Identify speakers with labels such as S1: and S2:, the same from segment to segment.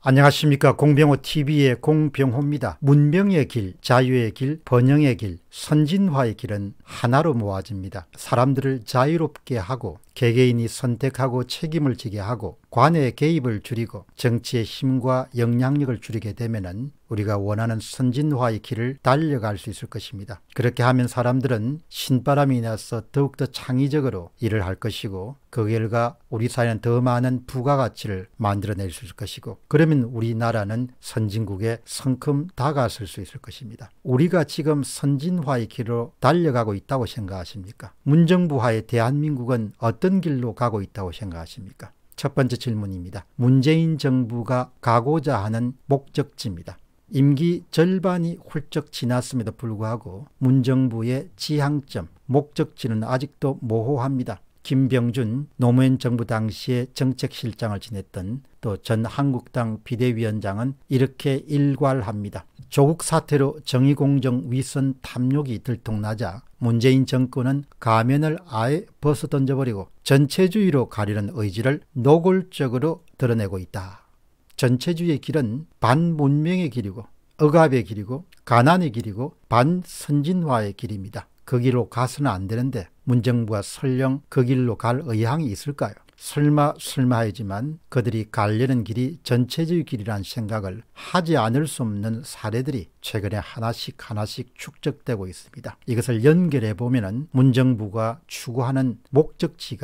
S1: 안녕하십니까 공병호 TV의 공병호입니다. 문명의 길, 자유의 길, 번영의 길, 선진화의 길은 하나로 모아집니다. 사람들을 자유롭게 하고 개개인이 선택하고 책임을 지게 하고 관의 개입을 줄이고 정치의 힘과 영향력을 줄이게 되면은 우리가 원하는 선진화의 길을 달려갈 수 있을 것입니다. 그렇게 하면 사람들은 신바람이 나서 더욱더 창의적으로 일을 할 것이고 그 결과 우리 사회는 더 많은 부가가치를 만들어낼 수 있을 것이고 그러면 우리나라는 선진국에 성큼 다가설 수 있을 것입니다. 우리가 지금 선진 보편화의 길로 달려가고 있다고 생각하십니까? 문정부화의 대한민국은 어떤 길로 가고 있다고 생각하십니까? 첫 번째 질문입니다. 문재인 정부가 가고자 하는 목적지입니다. 임기 절반이 훌쩍 지났음에도 불구하고 문정부의 지향점, 목적지는 아직도 모호합니다. 김병준 노무현 정부 당시의 정책실장을 지냈던 또 전 한국당 비대위원장은 이렇게 일괄합니다. 조국 사태로 정의공정 위선 탐욕이 들통나자 문재인 정권은 가면을 아예 벗어 던져버리고 전체주의로 가리는 의지를 노골적으로 드러내고 있다. 전체주의의 길은 반문명의 길이고 억압의 길이고 가난의 길이고 반선진화의 길입니다. 그 길로 가서는 안 되는데 문정부가 설령 그 길로 갈 의향이 있을까요? 설마 설마이지만 그들이 갈려는 길이 전체적인 길이란 생각을 하지 않을 수 없는 사례들이 최근에 하나씩 하나씩 축적되고 있습니다. 이것을 연결해 보면 문정부가 추구하는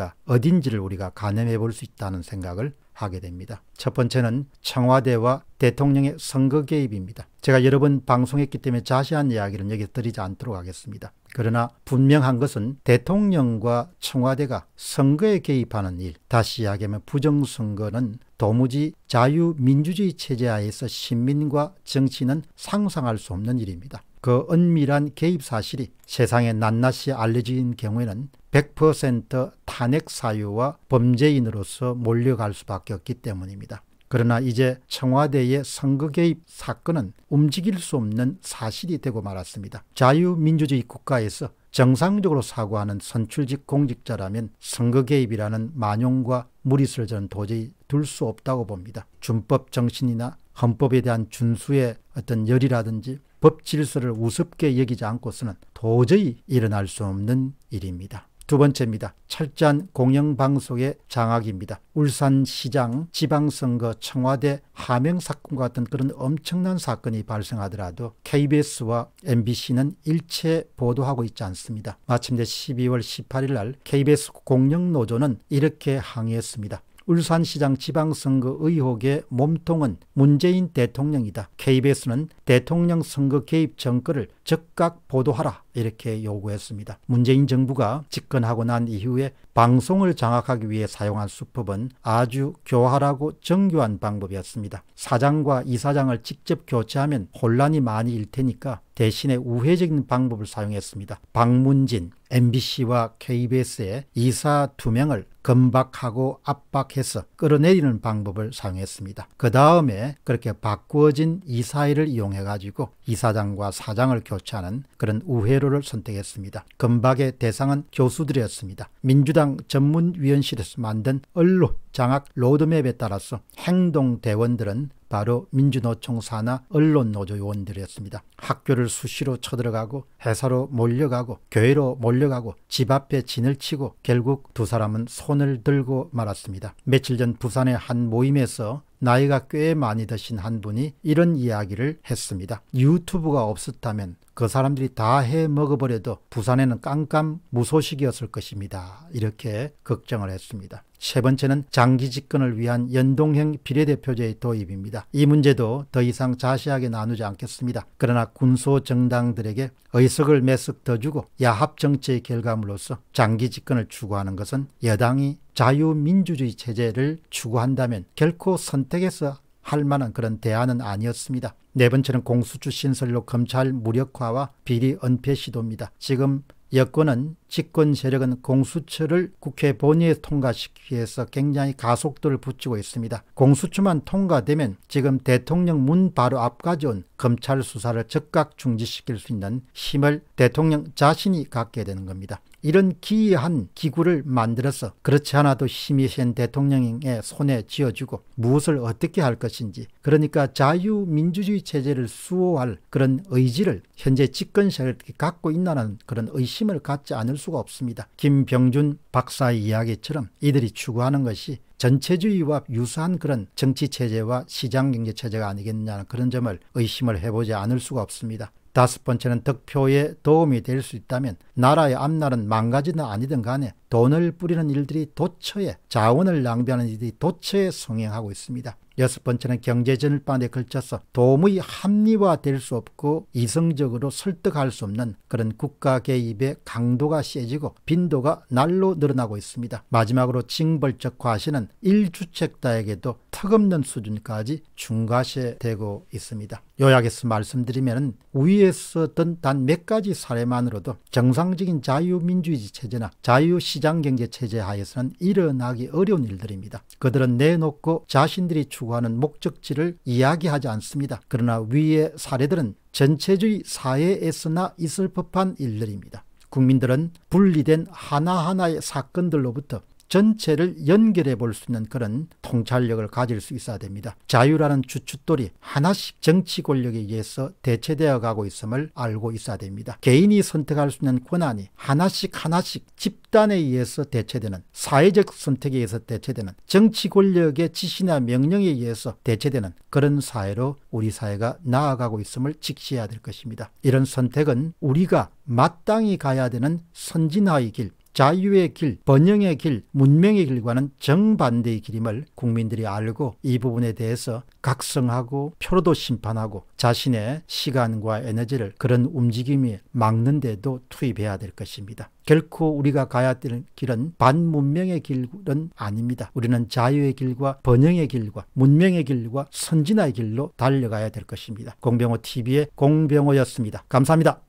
S1: 목적지가 어딘지를 우리가 가늠해 볼 수 있다는 생각을 하게 됩니다. 첫 번째는 청와대와 대통령의 선거 개입입니다. 제가 여러 번 방송했기 때문에 자세한 이야기는 여기 드리지 않도록 하겠습니다. 그러나 분명한 것은 대통령과 청와대가 선거에 개입하는 일, 다시 이야기하면 부정선거는 도무지 자유민주주의 체제 하에서 시민과 정치는 상상할 수 없는 일입니다. 그 은밀한 개입 사실이 세상에 낱낱이 알려진 경우에는 100% 탄핵 사유와 범죄인으로서 몰려갈 수밖에 없기 때문입니다. 그러나 이제 청와대의 선거 개입 사건은 움직일 수 없는 사실이 되고 말았습니다. 자유민주주의 국가에서 정상적으로 사고하는 선출직 공직자라면 선거 개입이라는 만용과 무리수를 저는 도저히 둘 수 없다고 봅니다. 준법 정신이나 헌법에 대한 준수의 어떤 열이라든지 법 질서를 우습게 여기지 않고서는 도저히 일어날 수 없는 일입니다. 두 번째입니다. 철저한 공영방송의 장악입니다. 울산시장, 지방선거, 청와대, 하명사건 같은 그런 엄청난 사건이 발생하더라도 KBS와 MBC는 일체 보도하고 있지 않습니다. 마침내 12월 18일 날 KBS 공영노조는 이렇게 항의했습니다. 울산시장 지방선거 의혹의 몸통은 문재인 대통령이다. KBS는 대통령 선거 개입 정거를 즉각 보도하라. 이렇게 요구했습니다. 문재인 정부가 집권하고 난 이후에 방송을 장악하기 위해 사용한 수법은 아주 교활하고 정교한 방법이었습니다. 사장과 이사장을 직접 교체하면 혼란이 많이 일 테니까 대신에 우회적인 방법을 사용했습니다. 방문진 MBC와 KBS의 이사 두 명을 금박하고 압박해서 끌어내리는 방법을 사용했습니다. 그 다음에 그렇게 바꾸어진 이사회를 이용해가지고 이사장과 사장을 교체하는 그런 우회로 회로를 선택했습니다. 금박의 대상은 교수들이었습니다. 민주당 전문위원실에서 만든 언론 장악 로드맵에 따라서 행동대원들은 바로 민주노총 사나 언론노조 요원들이었습니다. 학교를 수시로 쳐들어가고 회사로 몰려가고 교회로 몰려가고 집 앞에 진을 치고 결국 두 사람은 손을 들고 말았습니다. 며칠 전 부산의 한 모임에서 나이가 꽤 많이 드신 한 분이 이런 이야기를 했습니다. 유튜브가 없었다면 그 사람들이 다 해 먹어버려도 부산에는 깜깜 무소식이었을 것입니다. 이렇게 걱정을 했습니다. 세 번째는 장기 집권을 위한 연동형 비례대표제의 도입입니다. 이 문제도 더 이상 자세하게 나누지 않겠습니다. 그러나 군소 정당들에게 의석을 매석 더 주고 야합 정치의 결과물로서 장기 집권을 추구하는 것은 여당이 자유민주주의 체제를 추구한다면 결코 선택해서 할 만한 그런 대안은 아니었습니다. 네 번째는 공수처 신설로 검찰 무력화와 비리 은폐 시도입니다. 지금 여권은 집권 세력은 공수처를 국회 본회에 통과시키기 위해서 굉장히 가속도를 붙이고 있습니다. 공수처만 통과되면 지금 대통령 문 바로 앞까지 온 검찰 수사를 즉각 중지시킬 수 있는 힘을 대통령 자신이 갖게 되는 겁니다. 이런 기이한 기구를 만들어서 그렇지 않아도 힘이 센 대통령의 손에 쥐어주고 무엇을 어떻게 할 것인지 그러니까 자유민주주의 체제를 수호할 그런 의지를 현재 집권 세력이 갖고 있나는 그런 의심을 갖지 않을 수가 없습니다. 김병준 박사의 이야기처럼 이들이 추구하는 것이 전체주의와 유사한 그런 정치체제와 시장경제체제가 아니겠냐는 느 그런 점을 의심을 해보지 않을 수가 없습니다. 다섯 번째는 득표에 도움이 될 수 있다면 나라의 앞날은 망가지는 아니든 간에 돈을 뿌리는 일들이 도처에 자원을 낭비하는 일이 도처에 성행하고 있습니다. 여섯 번째는 경제전을 반에 걸쳐서 도무히 합리화될 수 없고 이성적으로 설득할 수 없는 그런 국가 개입의 강도가 세지고 빈도가 날로 늘어나고 있습니다. 마지막으로 징벌적 과시는 일주택자에게도 턱없는 수준까지 중과시되고 있습니다. 요약해서 말씀드리면 위에서 든 단 몇 가지 사례만으로도 정상적인 자유민주주의 체제나 자유시장경제 체제 하에서는 일어나기 어려운 일들입니다. 그들은 내놓고 자신들이 추 추구하는 목적지를 이야기하지 않습니다. 그러나 위의 사례들은 전체주의 사회에서나 있을 법한 일들입니다. 국민들은 분리된 하나하나의 사건들로부터 전체를 연결해 볼 수 있는 그런 통찰력을 가질 수 있어야 됩니다. 자유라는 주춧돌이 하나씩 정치 권력에 의해서 대체되어 가고 있음을 알고 있어야 됩니다. 개인이 선택할 수 있는 권한이 하나씩 하나씩 집단에 의해서 대체되는 사회적 선택에 의해서 대체되는 정치 권력의 지시나 명령에 의해서 대체되는 그런 사회로 우리 사회가 나아가고 있음을 직시해야 될 것입니다. 이런 선택은 우리가 마땅히 가야 되는 선진화의 길, 자유의 길, 번영의 길, 문명의 길과는 정반대의 길임을 국민들이 알고 이 부분에 대해서 각성하고 표로도 심판하고 자신의 시간과 에너지를 그런 움직임이 막는 데도 투입해야 될 것입니다. 결코 우리가 가야 될 길은 반문명의 길은 아닙니다. 우리는 자유의 길과 번영의 길과 문명의 길과 선진화의 길로 달려가야 될 것입니다. 공병호 TV의 공병호였습니다. 감사합니다.